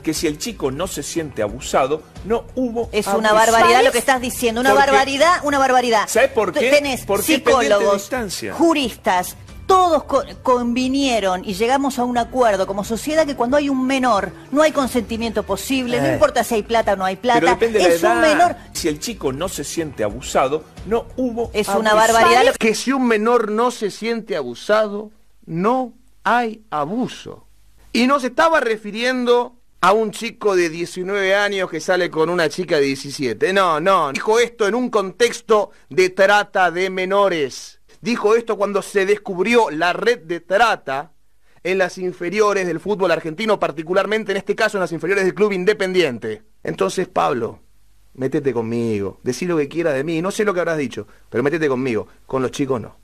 que si el chico no se siente abusado, no hubo Es una barbaridad lo que estás diciendo, una barbaridad, una barbaridad. ¿Sabes por qué? Tenés psicólogos, juristas, todos convinieron y llegamos a un acuerdo como sociedad que cuando hay un menor no hay consentimiento posible, no eh. importa si hay plata o no hay plata, es un menor. Si el chico no se siente abusado, no hubo Es una barbaridad que... si un menor no se siente abusado, no hay abuso. Y nos estaba refiriendo a un chico de 19 años que sale con una chica de 17. No, no, dijo esto en un contexto de trata de menores. Dijo esto cuando se descubrió la red de trata en las inferiores del fútbol argentino, particularmente en este caso en las inferiores del Club Independiente. Entonces, Pablo, métete conmigo, decí lo que quiera de mí, no sé lo que habrás dicho, pero métete conmigo, con los chicos no.